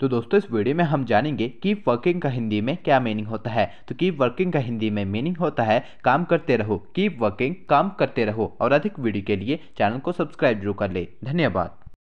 तो दोस्तों इस वीडियो में हम जानेंगे कीप वर्किंग का हिंदी में क्या मीनिंग होता है तो कीप वर्किंग का हिंदी में मीनिंग होता है काम करते रहो कीप वर्किंग काम करते रहो और अधिक वीडियो के लिए चैनल को सब्सक्राइब जरूर कर ले धन्यवाद